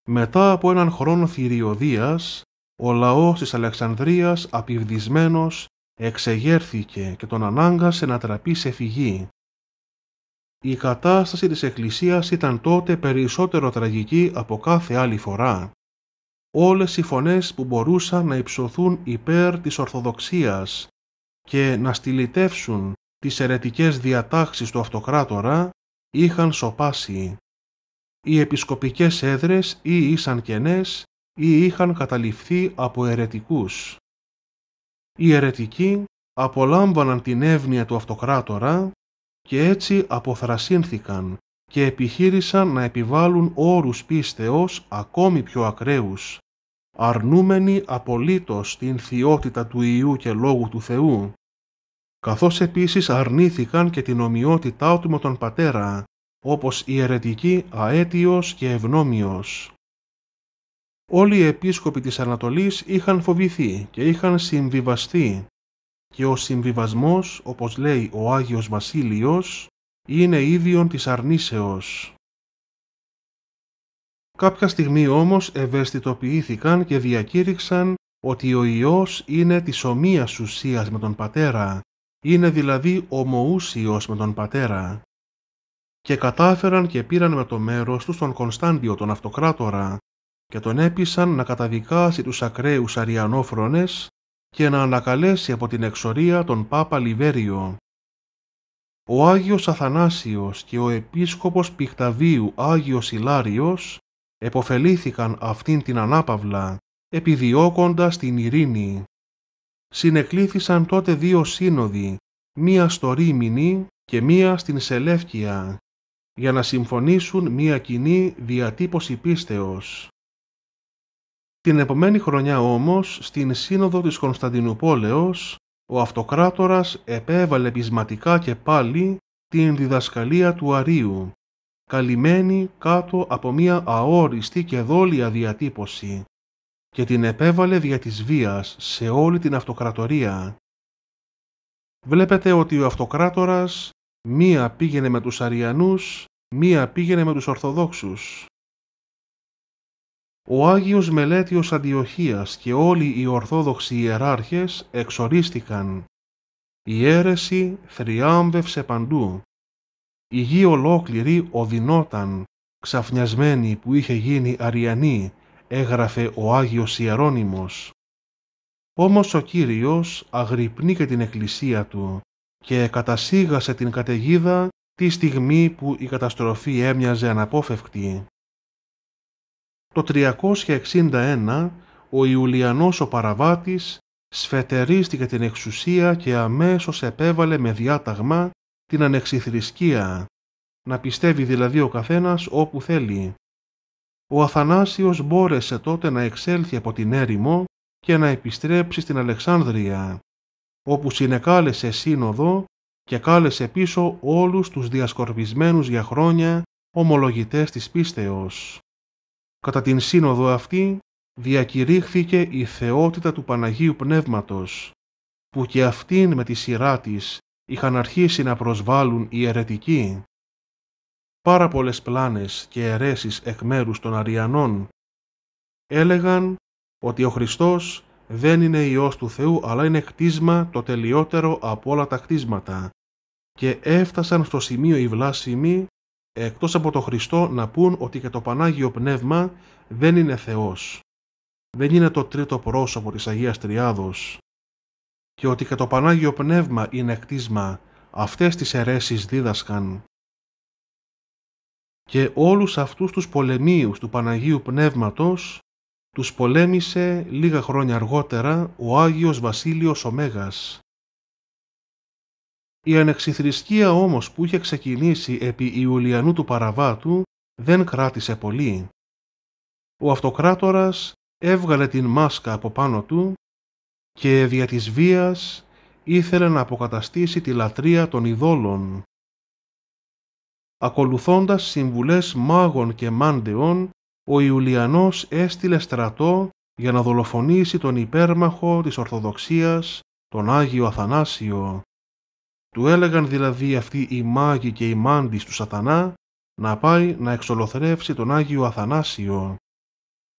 Μετά από έναν χρόνο θηριωδίας, ο λαός της Αλεξανδρίας απειβδισμένος εξεγέρθηκε και τον ανάγκασε να τραπεί σε φυγή. Η κατάσταση της Εκκλησίας ήταν τότε περισσότερο τραγική από κάθε άλλη φορά όλες οι φωνές που μπορούσαν να υψωθούν υπέρ της Ορθοδοξίας και να στυλιτεύσουν τις αιρετικές διατάξεις του αυτοκράτορα είχαν σοπάσει. Οι επισκοπικές έδρες ή ήσαν κενές ή είχαν καταληφθεί από ερετικούς. Οι αιρετικοί απολάμβαναν την εύνοια του αυτοκράτορα και έτσι αποθρασύνθηκαν και επιχείρησαν να επιβάλλουν όρους πίστεως ακόμη πιο ακραίους, αρνούμενοι απολύτως την θειότητα του Ιού και Λόγου του Θεού, καθώς επίσης αρνήθηκαν και την ομοιότητά του με τον Πατέρα, όπως η ερετική αέτιος και ευνόμιος. Όλοι οι επίσκοποι της Ανατολής είχαν φοβηθεί και είχαν συμβιβαστεί και ο συμβιβασμός, όπως λέει ο Άγιος Βασίλειος, είναι ίδιον της αρνήσεως. Κάποια στιγμή όμως ευαισθητοποιήθηκαν και διακήρυξαν ότι ο Υιός είναι της ομοίας ουσίας με τον Πατέρα, είναι δηλαδή ομοούσιος με τον Πατέρα. Και κατάφεραν και πήραν με το μέρος τους τον Κωνσταντιο τον Αυτοκράτορα και τον έπεισαν να καταδικάσει τους ακραίους αριανόφρονες και να ανακαλέσει από την εξορία τον Πάπα Λιβέριο ο Άγιος Αθανάσιος και ο επίσκοπος Πιχταβίου Άγιος Ιλάριος εποφελήθηκαν αυτήν την ανάπαυλα, επιδιώκοντας την ειρήνη. Συνεκλήθησαν τότε δύο σύνοδοι, μία στο Ρήμινη και μία στην Σελεύκια, για να συμφωνήσουν μία κοινή διατύπωση πίστεως. Την επομένη χρονιά όμως, στην Σύνοδο της Κωνσταντινούπολεως, ο αυτοκράτορας επέβαλε πεισματικά και πάλι την διδασκαλία του Αρίου, καλυμμένη κάτω από μία αόριστη και δόλια διατύπωση και την επέβαλε δια της βίας σε όλη την αυτοκρατορία. Βλέπετε ότι ο αυτοκράτορας μία πήγαινε με τους Αριανούς, μία πήγαινε με τους Ορθοδόξους ο Άγιος Μελέτιος Αντιοχίας και όλοι οι Ορθόδοξοι ιεράρχες εξορίστηκαν. Η αίρεση θριάμβευσε παντού. Η γη ολόκληρη οδυνόταν, ξαφνιασμένη που είχε γίνει αριανή, έγραφε ο Άγιος Ιερόνυμος. Όμως ο Κύριος αγρυπνήκε την εκκλησία του και κατασύγασε την καταιγίδα τη στιγμή που η καταστροφή έμοιαζε αναπόφευκτη. Το 361 ο Ιουλιανός ο Παραβάτης σφετερίστηκε την εξουσία και αμέσως επέβαλε με διάταγμα την ανεξιθρησκεία, να πιστεύει δηλαδή ο καθένας όπου θέλει. Ο Αθανάσιος μπόρεσε τότε να εξέλθει από την έρημο και να επιστρέψει στην Αλεξάνδρεια, όπου συνεκάλεσε σύνοδο και κάλεσε πίσω όλους τους διασκορπισμένους για χρόνια ομολογητές της πίστεως. Κατά την σύνοδο αυτή διακηρύχθηκε η θεότητα του Παναγίου Πνεύματος, που και αυτήν με τη σειρά της είχαν αρχίσει να προσβάλλουν οι αιρετικοί. Πάρα πολλές πλάνες και αιρέσεις εκ μέρους των Αριανών έλεγαν ότι ο Χριστός δεν είναι Υιός του Θεού αλλά είναι κτίσμα το τελειότερο από όλα τα κτίσματα και έφτασαν στο σημείο οι βλάσιμοι εκτός από τον Χριστό να πούν ότι και το Πανάγιο Πνεύμα δεν είναι Θεός, δεν είναι το τρίτο πρόσωπο της Αγίας Τριάδος και ότι και το Πανάγιο Πνεύμα είναι κτίσμα, αυτές τις αιρέσεις δίδασκαν. Και όλους αυτούς τους πολεμίους του Παναγίου Πνεύματος τους πολέμησε λίγα χρόνια αργότερα ο Άγιος Βασίλειος Ομέγας η ανεξιθρησκεία όμως που είχε ξεκινήσει επί Ιουλιανού του Παραβάτου δεν κράτησε πολύ. Ο αυτοκράτορας έβγαλε την μάσκα από πάνω του και δια της βίας ήθελε να αποκαταστήσει τη λατρεία των ειδόλων. Ακολουθώντας συμβουλές μάγων και μάντεων, ο Ιουλιανός έστειλε στρατό για να δολοφονήσει τον υπέρμαχο της Ορθοδοξίας, τον Άγιο Αθανάσιο. Του έλεγαν δηλαδή αυτοί οι μάγοι και οι μάντις του σατανά να πάει να εξολοθρεύσει τον Άγιο Αθανάσιο.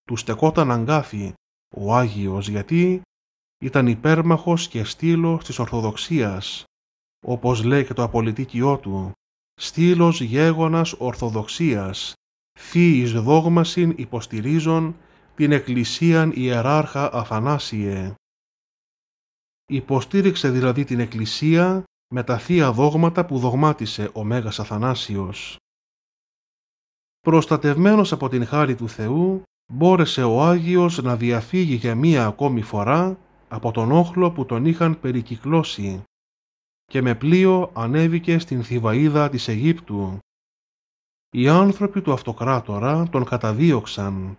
Του στεκόταν αγκάθι ο Άγιος γιατί ήταν υπέρμαχος και στήλος της Ορθοδοξίας, όπως λέει και το απολυτίκιό του, στήλος γέγονας Ορθοδοξίας, θείης δόγμασιν υποστηρίζων την Εκκλησίαν Ιεράρχα Αθανάσιε. Υποστήριξε δηλαδή την Εκκλησία με τα θεία δόγματα που δογμάτισε ο Μέγας Αθανάσιος. Προστατευμένος από την χάρη του Θεού, μπόρεσε ο Άγιος να διαφύγει για μία ακόμη φορά από τον όχλο που τον είχαν περικυκλώσει και με πλοίο ανέβηκε στην Θηβαίδα της Αιγύπτου. Οι άνθρωποι του αυτοκράτορα τον καταδίωξαν.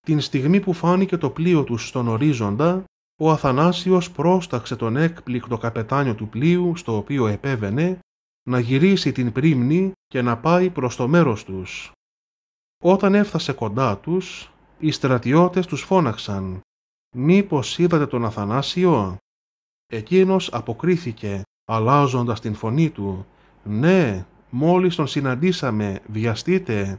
Την στιγμή που φάνηκε το πλοίο τους στον ορίζοντα, ο Αθανάσιος πρόσταξε τον έκπληκτο καπετάνιο του πλοίου στο οποίο επέβαινε να γυρίσει την πρίμνη και να πάει προς το μέρος τους. Όταν έφτασε κοντά τους, οι στρατιώτες τους φώναξαν «Μήπως είδατε τον Αθανάσιο» Εκείνος αποκρίθηκε, αλλάζοντας την φωνή του «Ναι, μόλις τον συναντήσαμε, βιαστείτε».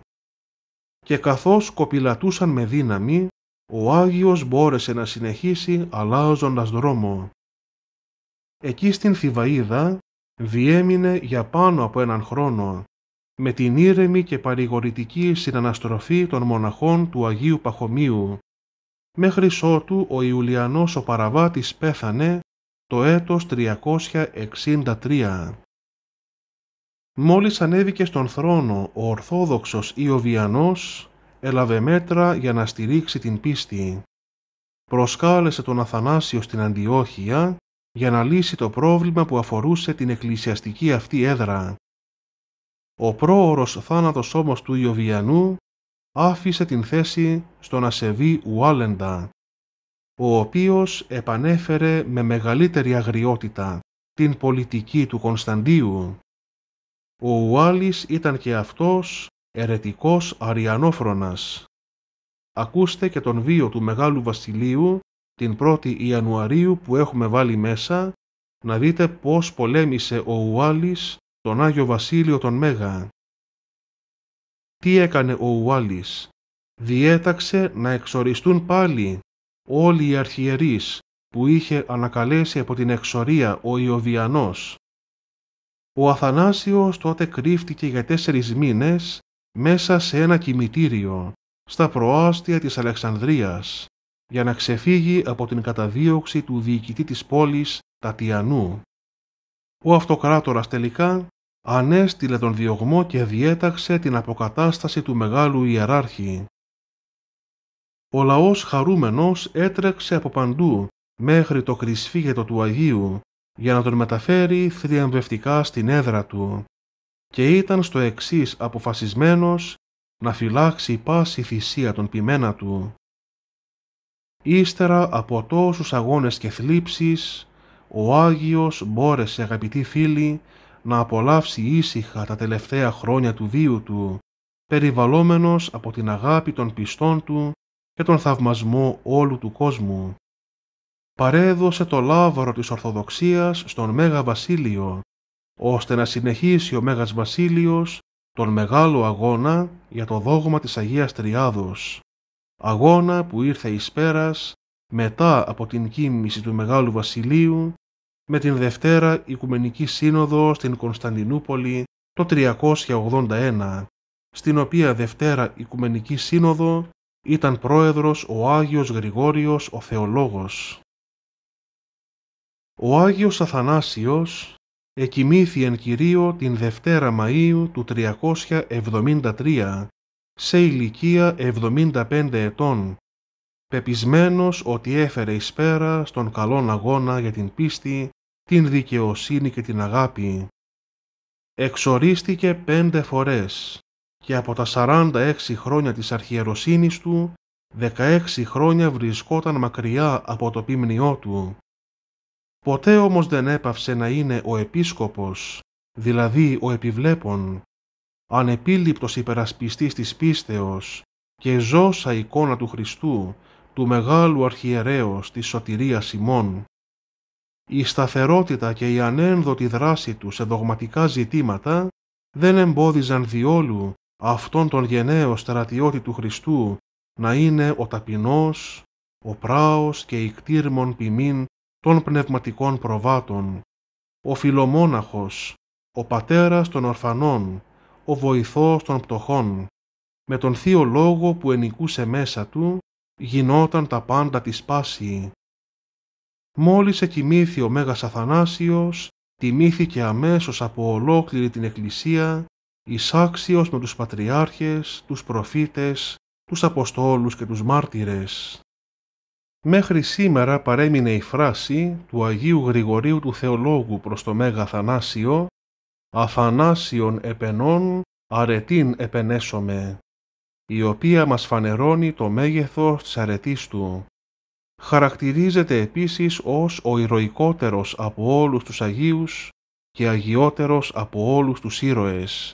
Και καθώς κοπηλατούσαν με δύναμη, ο Άγιος μπόρεσε να συνεχίσει αλλάζοντας δρόμο. Εκεί στην Θηβαίδα διέμεινε για πάνω από έναν χρόνο, με την ήρεμη και παρηγορητική συναναστροφή των μοναχών του Αγίου Παχομίου, μέχρι ότου ο Ιουλιανός ο Παραβάτης πέθανε το έτος 363. Μόλις ανέβηκε στον θρόνο ο Ορθόδοξος Ιωβιανός, έλαβε μέτρα για να στηρίξει την πίστη. Προσκάλεσε τον Αθανάσιο στην Αντιόχεια για να λύσει το πρόβλημα που αφορούσε την εκκλησιαστική αυτή έδρα. Ο πρόωρος θάνατος όμως του Ιωβιανού άφησε την θέση στον Ασεβή Ουάλεντα, ο οποίος επανέφερε με μεγαλύτερη αγριότητα την πολιτική του Κωνσταντίου. Ο Ουάλης ήταν και αυτός ερετικός αριανόφρονας. Ακούστε και τον βίο του Μεγάλου Βασιλείου την 1η Ιανουαρίου που έχουμε βάλει μέσα, να δείτε πώς πολέμησε ο Ουάλης τον Άγιο Βασίλειο τον Μέγα. Τι έκανε ο Ουάλης. Διέταξε να εξοριστούν πάλι όλοι οι αρχιερείς που είχε ανακαλέσει από την εξορία ο Ιωβιανός. Ο Αθανάσιος τότε κρύφτηκε για τέσσερις μήνες μέσα σε ένα κημητήριο στα προάστια της Αλεξανδρίας για να ξεφύγει από την καταδίωξη του διοικητή της πόλης Τατιανού. Ο αυτοκράτορας τελικά ανέστηλε τον διωγμό και διέταξε την αποκατάσταση του μεγάλου ιεράρχη. Ο λαός χαρούμενος έτρεξε από παντού μέχρι το κρυσφύγετο του Αγίου για να τον μεταφέρει θριαμβευτικά στην έδρα του και ήταν στο εξής αποφασισμένος να φυλάξει πάση θυσία τον ποιμένα του. Ύστερα από τόσους αγώνες και θλίψεις, ο Άγιος μπόρεσε αγαπητοί φίλοι να απολαύσει ήσυχα τα τελευταία χρόνια του βίου του, περιβαλλόμενος από την αγάπη των πιστών του και τον θαυμασμό όλου του κόσμου. Παρέδωσε το λάβαρο της Ορθοδοξίας στον Μέγα Βασίλειο, ώστε να συνεχίσει ο Μέγας Βασίλειος τον μεγάλο αγώνα για το δόγμα της Αγίας Τριάδος. Αγώνα που ήρθε εις πέρας μετά από την κίνηση του Μεγάλου Βασιλείου με την Δευτέρα Οικουμενική Σύνοδο στην Κωνσταντινούπολη το 381, στην οποία Δευτέρα Οικουμενική Σύνοδο ήταν πρόεδρος ο Άγιος Γρηγόριος ο Θεολόγος. Ο Άγιος Αθανάσιος εκοιμήθη κυρίω την Δευτέρα Μαΐου του 373, σε ηλικία 75 ετών, πεπισμένος ότι έφερε εις πέρα στον καλόν αγώνα για την πίστη, την δικαιοσύνη και την αγάπη. Εξορίστηκε πέντε φορές και από τα 46 χρόνια της αρχιεροσύνης του, 16 χρόνια βρισκόταν μακριά από το πίμνιό του. Ποτέ όμως δεν έπαυσε να είναι ο επίσκοπος, δηλαδή ο επιβλέπων, ανεπίληπτος υπερασπιστής της πίστεως και ζώσα εικόνα του Χριστού, του μεγάλου αρχιερέως της σωτηρίας ημών. Η σταθερότητα και η ανένδοτη δράση του σε δογματικά ζητήματα δεν εμπόδιζαν διόλου αυτόν τον γενναίο στρατιώτη του Χριστού να είναι ο ταπεινός, ο πράος και η κτήρμον ποιμήν των πνευματικών προβάτων, ο φιλομόναχος, ο πατέρας των ορφανών, ο βοηθός των πτωχών, με τον θείο λόγο που ενικούσε μέσα του, γινόταν τα πάντα της πάση. Μόλις εκοιμήθη ο Μέγας Αθανάσιος, τιμήθηκε αμέσως από ολόκληρη την Εκκλησία, εισάξιος με τους Πατριάρχες, τους Προφήτες, τους Αποστόλους και τους Μάρτυρες. Μέχρι σήμερα παρέμεινε η φράση του Αγίου Γρηγορίου του Θεολόγου προς το Μέγα Θανάσιο «Αθανάσιον επενών αρετήν επενέσομε, η οποία μας φανερώνει το μέγεθος της αρετής του. Χαρακτηρίζεται επίσης ως ο ηρωικότερος από όλους τους Αγίους και αγιότερος από όλους τους ήρωες.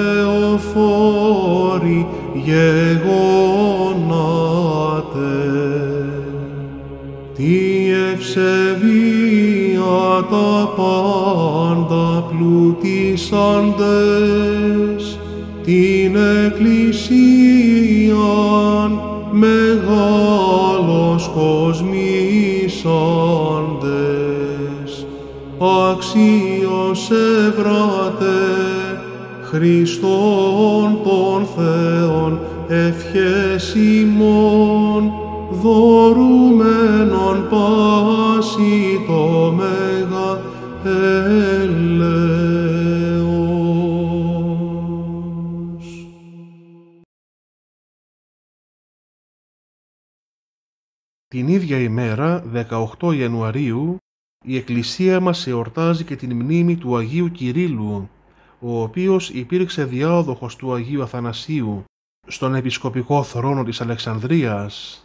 γεγονάτε τη ευσεβία τα πάντα πλούτισαντε, την Εκκλησίαν μεγάλος κοσμήσαντες αξίως εβράτε Χριστόν τον Θεό ευχές ημών δωρούμενον πάση το μέγα Την ίδια ημέρα, 18 Ιανουαρίου, η Εκκλησία μας εορτάζει και την μνήμη του Αγίου Κυρίλου, ο οποίος υπήρξε διάδοχος του Αγίου Αθανασίου στον επισκοπικό θρόνο της Αλεξανδρίας.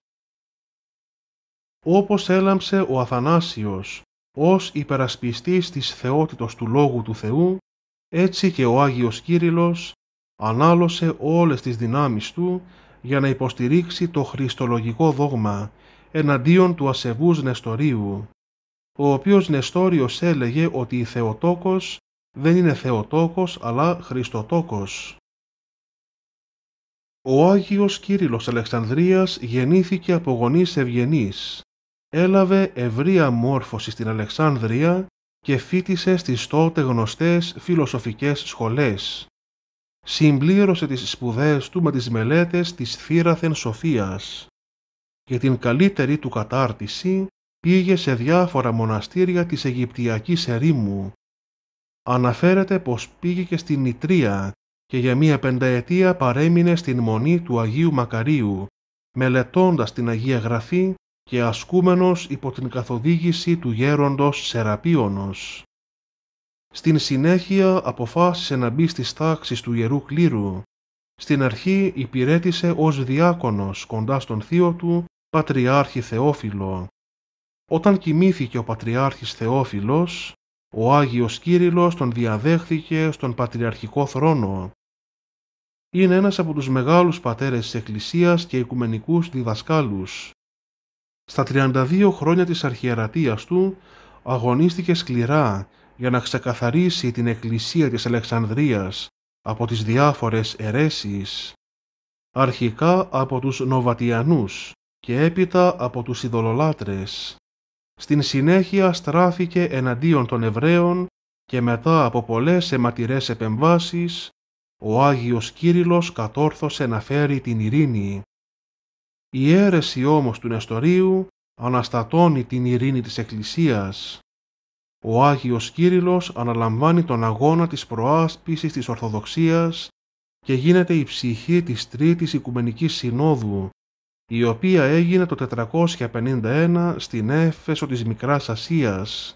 Όπως έλαμψε ο Αθανάσιος ως υπερασπιστής της θεότητος του Λόγου του Θεού, έτσι και ο Άγιος Κύριλλος ανάλωσε όλες τις δυνάμεις του για να υποστηρίξει το χριστολογικό δόγμα εναντίον του ασεβούς Νεστορίου, ο οποίος Νεστόριος έλεγε ότι η Θεοτόκος δεν είναι Θεοτόκος αλλά Χριστοτόκος. Ο Άγιος Κύριλλος Αλεξανδρίας γεννήθηκε από γονείς ευγενείς. Έλαβε ευρεία μόρφωση στην Αλεξάνδρεια και φίτησε στις τότε γνωστές φιλοσοφικές σχολές. Συμπλήρωσε τις σπουδές του με τις μελέτες της Θύραθεν Σοφίας. Για την καλύτερη του κατάρτιση πήγε σε διάφορα μοναστήρια της Αιγυπτιακής ερήμου. Αναφέρεται πως πήγε και στην Ιτρία και για μία πενταετία παρέμεινε στην Μονή του Αγίου Μακαρίου, μελετώντας την Αγία Γραφή και ασκούμενος υπό την καθοδήγηση του γέροντος Σεραπίωνος. Στην συνέχεια αποφάσισε να μπει στις τάξεις του Ιερού Κλήρου. Στην αρχή υπηρέτησε ως διάκονος κοντά στον θείο του, Πατριάρχη Θεόφιλο. Όταν κοιμήθηκε ο Πατριάρχης Θεόφιλος, ο Άγιος Κύριλλος τον διαδέχθηκε στον Πατριαρχικό θρόνο είναι ένας από τους μεγάλους πατέρες της Εκκλησίας και οικουμενικούς διδασκάλους. Στα 32 χρόνια της αρχιερατείας του αγωνίστηκε σκληρά για να ξεκαθαρίσει την Εκκλησία της Αλεξανδρίας από τις διάφορες αιρέσεις, αρχικά από τους Νοβατιανούς και έπειτα από τους Ιδωλολάτρες. Στην συνέχεια στράφηκε εναντίον των Εβραίων και μετά από πολλές αιματηρές επεμβάσεις ο Άγιος Κύριλλος κατόρθωσε να φέρει την ειρήνη. Η αίρεση όμως του Νεστορίου αναστατώνει την ειρήνη της Εκκλησίας. Ο Άγιος Κύριλλος αναλαμβάνει τον αγώνα της προάσπισης της Ορθοδοξίας και γίνεται η ψυχή της Τρίτης Οικουμενικής Συνόδου, η οποία έγινε το 451 στην Έφεσο της Μικράς Ασίας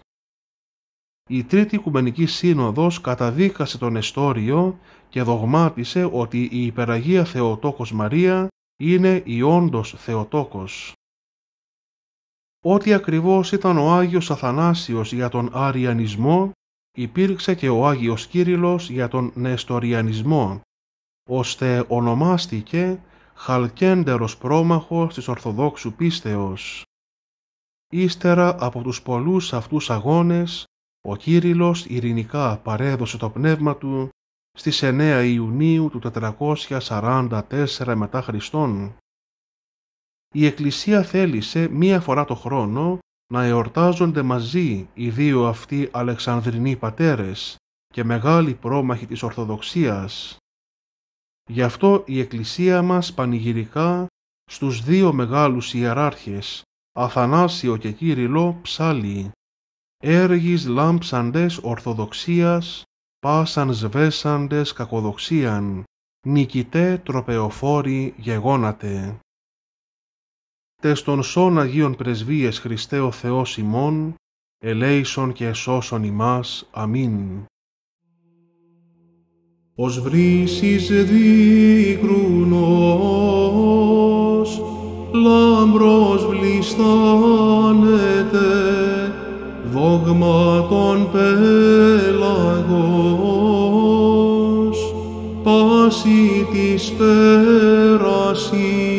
η Τρίτης Οικουμενικής Σύνοδος καταδίκασε τον Εστόριο και δογμάτισε ότι η Υπεραγία Θεοτόκος Μαρία είναι η όντως Θεοτόκος. Ό,τι ακριβώς ήταν ο Άγιος Αθανάσιος για τον Αριανισμό, υπήρξε και ο Άγιος Κύριλλος για τον Νεστοριανισμό, ώστε ονομάστηκε χαλκέντερος πρόμαχος της Ορθοδόξου πίστεως. Ύστερα από τους πολλούς αυτούς αγώνες, ο Κύριλλος ειρηνικά παρέδωσε το πνεύμα του στις 9 Ιουνίου του 444 μετά Χριστόν. Η Εκκλησία θέλησε μία φορά το χρόνο να εορτάζονται μαζί οι δύο αυτοί Αλεξανδρινοί πατέρες και μεγάλοι πρόμαχοι της Ορθοδοξίας. Γι' αυτό η Εκκλησία μας πανηγυρικά στους δύο μεγάλους ιεράρχες, Αθανάσιο και Κύριλο ψάλλει έργης λάμψαντες ορθοδοξίας, πάσαν σβέσαντες κακοδοξίαν, νικητέ τροπεοφόροι γεγόνατε. Τες στον σών Αγίων Πρεσβείες Χριστέ ο Θεός ημών, ελέησον και εσώσον ημάς. Αμήν. Ως βρύσεις δίκρουνος, λάμπρος βλιστάνες, δόγμα των πέλαγος, πάση της πέρασης.